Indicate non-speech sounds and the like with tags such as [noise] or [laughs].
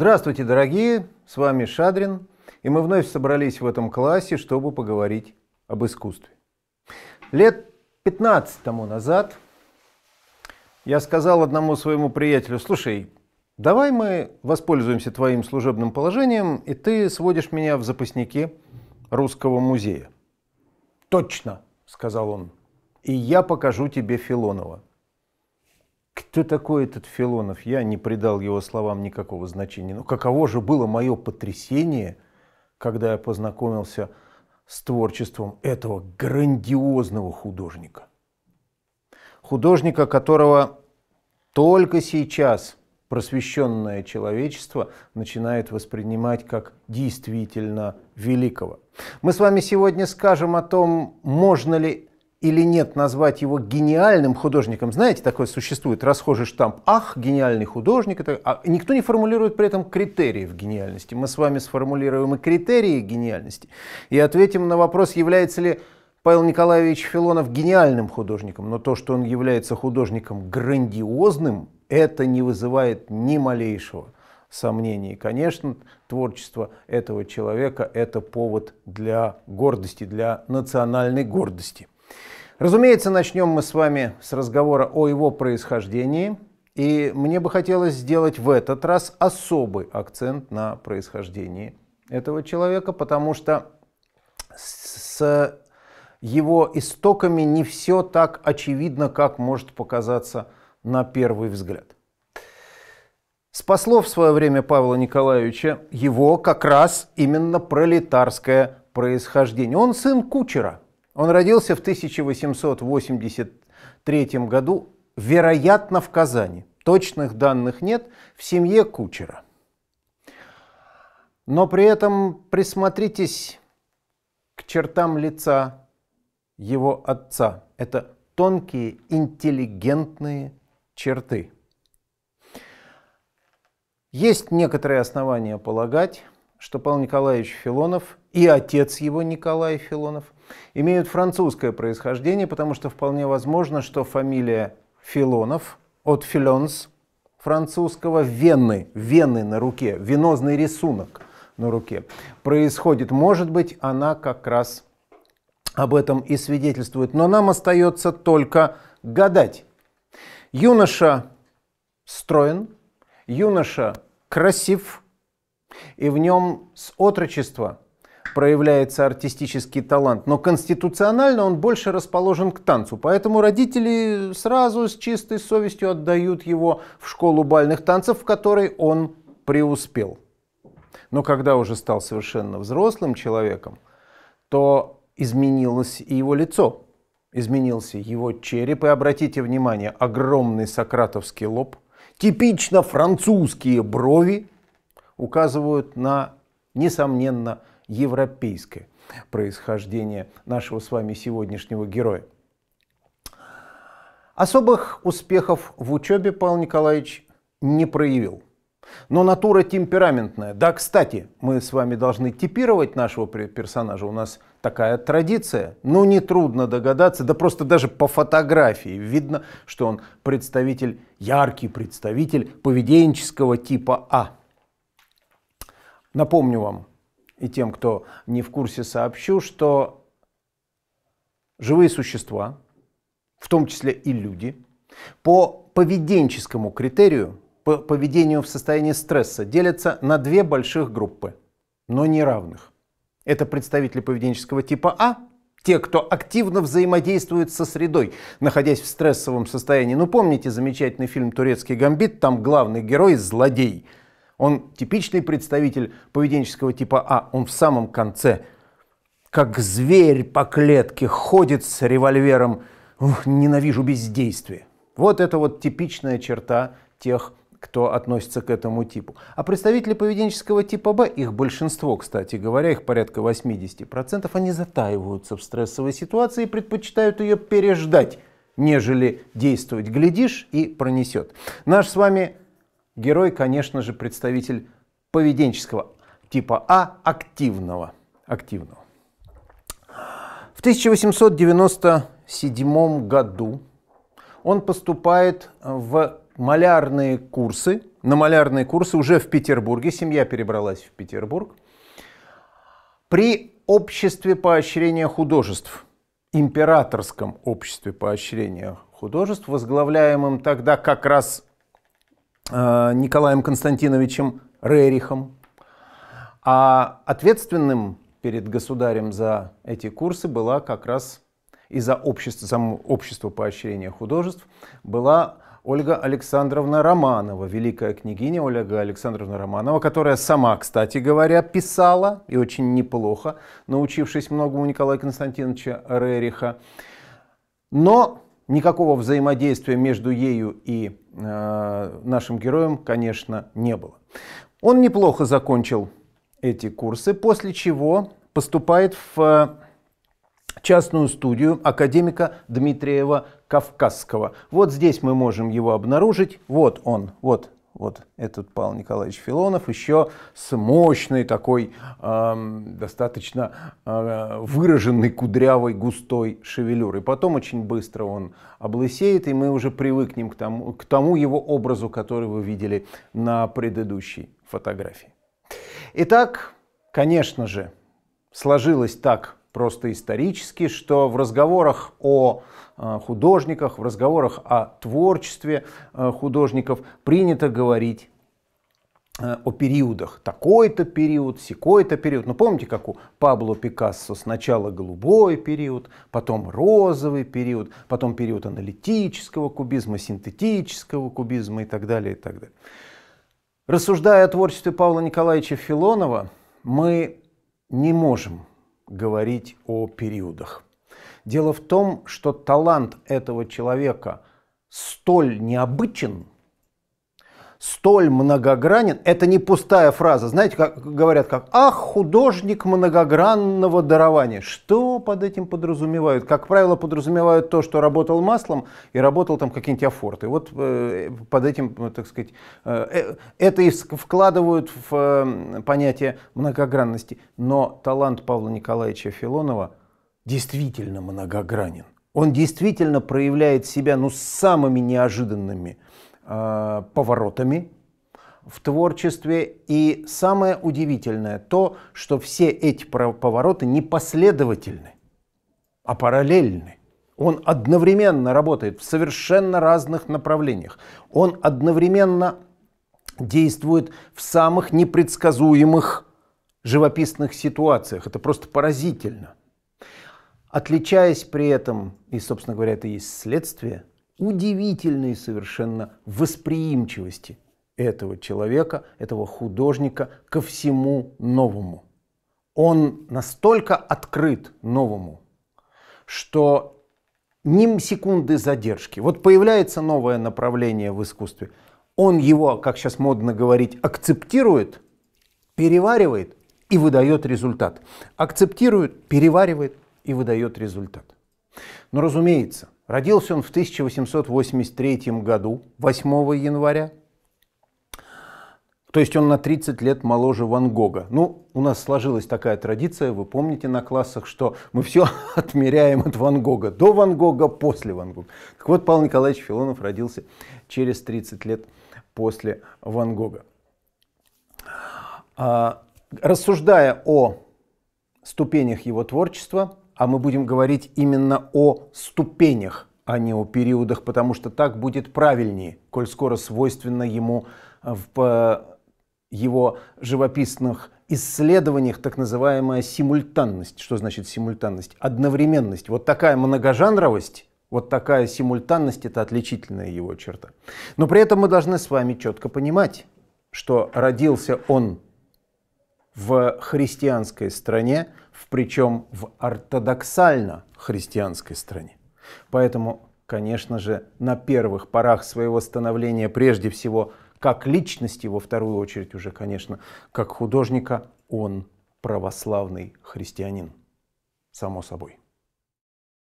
Здравствуйте, дорогие! С вами Шадрин, и мы вновь собрались в этом классе, чтобы поговорить об искусстве. Лет 15 тому назад я сказал одному своему приятелю, слушай, давай мы воспользуемся твоим служебным положением, и ты сводишь меня в запасники Русского музея. Точно, сказал он, и я покажу тебе Филонова. Кто такой этот Филонов? Я не придал его словам никакого значения. Но ну, каково же было мое потрясение, когда я познакомился с творчеством этого грандиозного художника. Художника, которого только сейчас просвещенное человечество начинает воспринимать как действительно великого. Мы с вами сегодня скажем о том, можно ли или нет назвать его гениальным художником. Знаете, такой существует расхожий штамп «Ах, гениальный художник». Это... А никто не формулирует при этом критериев гениальности. Мы с вами сформулируем и критерии гениальности. И ответим на вопрос, является ли Павел Николаевич Филонов гениальным художником. Но то, что он является художником грандиозным, это не вызывает ни малейшего сомнений. Конечно, творчество этого человека – это повод для гордости, для национальной гордости. Разумеется, начнем мы с вами с разговора о его происхождении. И мне бы хотелось сделать в этот раз особый акцент на происхождении этого человека, потому что с его истоками не все так очевидно, как может показаться на первый взгляд. Спасло в свое время Павла Николаевича его как раз именно пролетарское происхождение. Он сын кучера – он родился в 1883 году, вероятно, в Казани. Точных данных нет, в семье кучера. Но при этом присмотритесь к чертам лица его отца. Это тонкие, интеллигентные черты. Есть некоторые основания полагать, что Павел Николаевич Филонов и отец его Николай Филонов – имеют французское происхождение, потому что вполне возможно, что фамилия Филонов от Филонс французского вены, вены на руке, венозный рисунок на руке происходит. Может быть, она как раз об этом и свидетельствует. Но нам остается только гадать. Юноша строен, юноша красив, и в нем с отрочества – проявляется артистический талант, но конституционально он больше расположен к танцу, поэтому родители сразу с чистой совестью отдают его в школу бальных танцев, в которой он преуспел. Но когда уже стал совершенно взрослым человеком, то изменилось и его лицо, изменился его череп, и обратите внимание, огромный сократовский лоб, типично французские брови указывают на, несомненно, европейское происхождение нашего с вами сегодняшнего героя. Особых успехов в учебе Павел Николаевич не проявил. Но натура темпераментная. Да, кстати, мы с вами должны типировать нашего персонажа. У нас такая традиция. Ну, нетрудно догадаться, да просто даже по фотографии видно, что он представитель, яркий представитель поведенческого типа А. Напомню вам, и тем, кто не в курсе, сообщу, что живые существа, в том числе и люди, по поведенческому критерию, по поведению в состоянии стресса, делятся на две больших группы, но не равных. Это представители поведенческого типа А, те, кто активно взаимодействует со средой, находясь в стрессовом состоянии. Ну помните замечательный фильм «Турецкий гамбит», там главный герой – злодей – он типичный представитель поведенческого типа А. Он в самом конце, как зверь по клетке, ходит с револьвером. Ух, ненавижу бездействие. Вот это вот типичная черта тех, кто относится к этому типу. А представители поведенческого типа Б, их большинство, кстати говоря, их порядка 80%, они затаиваются в стрессовой ситуации и предпочитают ее переждать, нежели действовать. Глядишь и пронесет. Наш с вами Герой, конечно же, представитель поведенческого типа А, активного. активного. В 1897 году он поступает в малярные курсы, на малярные курсы уже в Петербурге, семья перебралась в Петербург, при обществе поощрения художеств, императорском обществе поощрения художеств, возглавляемым тогда как раз Э, Николаем Константиновичем Рерихом. А ответственным перед государем за эти курсы была как раз и за общество, само общество поощрения художеств была Ольга Александровна Романова, великая княгиня Ольга Александровна Романова, которая сама, кстати говоря, писала, и очень неплохо, научившись многому Николая Константиновича Рериха. Но Никакого взаимодействия между ею и э, нашим героем, конечно, не было. Он неплохо закончил эти курсы, после чего поступает в э, частную студию академика Дмитриева Кавказского. Вот здесь мы можем его обнаружить. Вот он, вот вот этот Павел Николаевич Филонов еще с мощной такой достаточно э, выраженной кудрявой густой шевелюрой. Потом очень быстро он облысеет, и мы уже привыкнем к тому, к тому его образу, который вы видели на предыдущей фотографии. Итак, конечно же, сложилось так просто исторически, что в разговорах о э, художниках, в разговорах о творчестве э, художников принято говорить э, о периодах. Такой-то период, секой-то период. Ну, помните, как у Пабло Пикассо сначала голубой период, потом розовый период, потом период аналитического кубизма, синтетического кубизма и так далее, и так далее. Рассуждая о творчестве Павла Николаевича Филонова, мы не можем говорить о периодах. Дело в том, что талант этого человека столь необычен – столь многогранен, это не пустая фраза. Знаете, как говорят, как «Ах, художник многогранного дарования». Что под этим подразумевают? Как правило, подразумевают то, что работал маслом и работал там какие-нибудь афорты. Вот э, под этим, э, так сказать, э, э это и вкладывают в э, понятие многогранности. Но талант Павла Николаевича Филонова действительно многогранен. Он действительно проявляет себя ну, с самыми неожиданными э, поворотами в творчестве. И самое удивительное то, что все эти повороты не последовательны, а параллельны. Он одновременно работает в совершенно разных направлениях. Он одновременно действует в самых непредсказуемых живописных ситуациях. Это просто поразительно. Отличаясь при этом, и, собственно говоря, это и есть следствие – удивительной совершенно восприимчивости этого человека, этого художника ко всему новому. Он настолько открыт новому, что ни секунды задержки. Вот появляется новое направление в искусстве, он его, как сейчас модно говорить, акцептирует, переваривает и выдает результат. Акцептирует, переваривает и выдает результат. Но разумеется, Родился он в 1883 году, 8 января. То есть он на 30 лет моложе Ван Гога. Ну, у нас сложилась такая традиция, вы помните на классах, что мы все [laughs] отмеряем от Ван Гога. До Ван Гога, после Ван Гога. Так вот, Павел Николаевич Филонов родился через 30 лет после Ван Гога. А, рассуждая о ступенях его творчества, а мы будем говорить именно о ступенях а не о периодах, потому что так будет правильнее, коль скоро свойственно ему э, в э, его живописных исследованиях так называемая симультанность. Что значит симультанность? Одновременность. Вот такая многожанровость, вот такая симультанность – это отличительная его черта. Но при этом мы должны с вами четко понимать, что родился он в христианской стране, в причем в ортодоксально христианской стране. Поэтому, конечно же, на первых порах своего становления, прежде всего, как личности, во вторую очередь уже, конечно, как художника, он православный христианин, само собой.